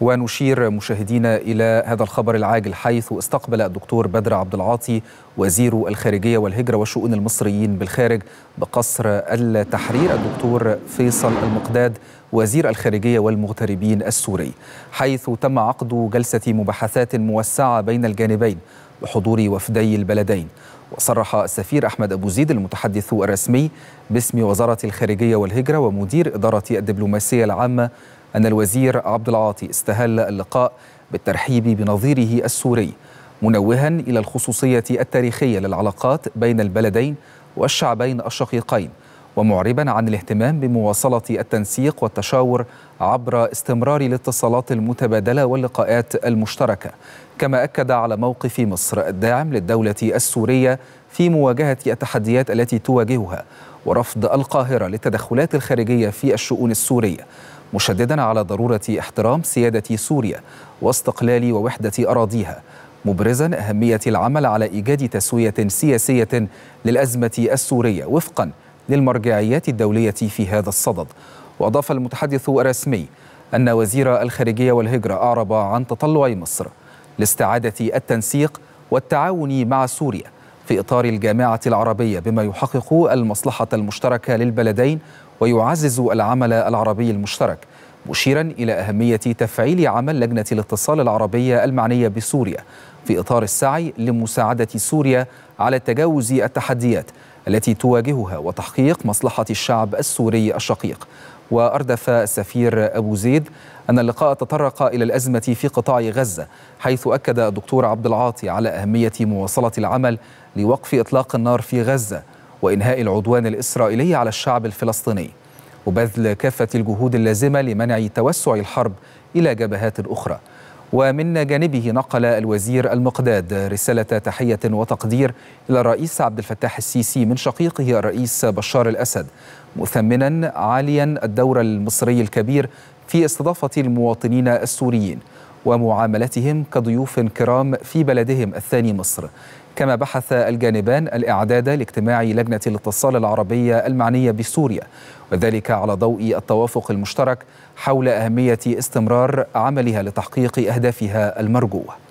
ونشير مشاهدينا الى هذا الخبر العاجل حيث استقبل الدكتور بدر عبد العاطي وزير الخارجيه والهجره وشؤون المصريين بالخارج بقصر التحرير الدكتور فيصل المقداد وزير الخارجيه والمغتربين السوري حيث تم عقد جلسه مباحثات موسعه بين الجانبين بحضور وفدي البلدين وصرح السفير أحمد أبو زيد المتحدث الرسمي باسم وزارة الخارجية والهجرة ومدير إدارة الدبلوماسية العامة أن الوزير عبد العاطي استهل اللقاء بالترحيب بنظيره السوري منوها إلى الخصوصية التاريخية للعلاقات بين البلدين والشعبين الشقيقين ومعربا عن الاهتمام بمواصلة التنسيق والتشاور عبر استمرار الاتصالات المتبادلة واللقاءات المشتركة كما أكد على موقف مصر الداعم للدولة السورية في مواجهة التحديات التي تواجهها ورفض القاهرة للتدخلات الخارجية في الشؤون السورية مشددا على ضرورة احترام سيادة سوريا واستقلال ووحدة أراضيها مبرزا أهمية العمل على إيجاد تسوية سياسية للأزمة السورية وفقا للمرجعيات الدولية في هذا الصدد وأضاف المتحدث الرسمي أن وزير الخارجية والهجرة أعرب عن تطلع مصر لاستعادة التنسيق والتعاون مع سوريا في إطار الجامعة العربية بما يحقق المصلحة المشتركة للبلدين ويعزز العمل العربي المشترك مشيرا إلى أهمية تفعيل عمل لجنة الاتصال العربية المعنية بسوريا في إطار السعي لمساعدة سوريا على تجاوز التحديات التي تواجهها وتحقيق مصلحة الشعب السوري الشقيق وأردف السفير أبو زيد أن اللقاء تطرق إلى الأزمة في قطاع غزة حيث أكد الدكتور عبد العاطي على أهمية مواصلة العمل لوقف إطلاق النار في غزة وإنهاء العدوان الإسرائيلي على الشعب الفلسطيني وبذل كافة الجهود اللازمة لمنع توسع الحرب إلى جبهات أخرى ومن جانبه نقل الوزير المقداد رسالة تحية وتقدير إلى الرئيس عبد الفتاح السيسي من شقيقه الرئيس بشار الأسد مثمنا عاليا الدور المصري الكبير في استضافة المواطنين السوريين ومعاملتهم كضيوف كرام في بلدهم الثاني مصر كما بحث الجانبان الإعداد لاجتماع لجنة الاتصال العربية المعنية بسوريا وذلك على ضوء التوافق المشترك حول أهمية استمرار عملها لتحقيق أهدافها المرجوة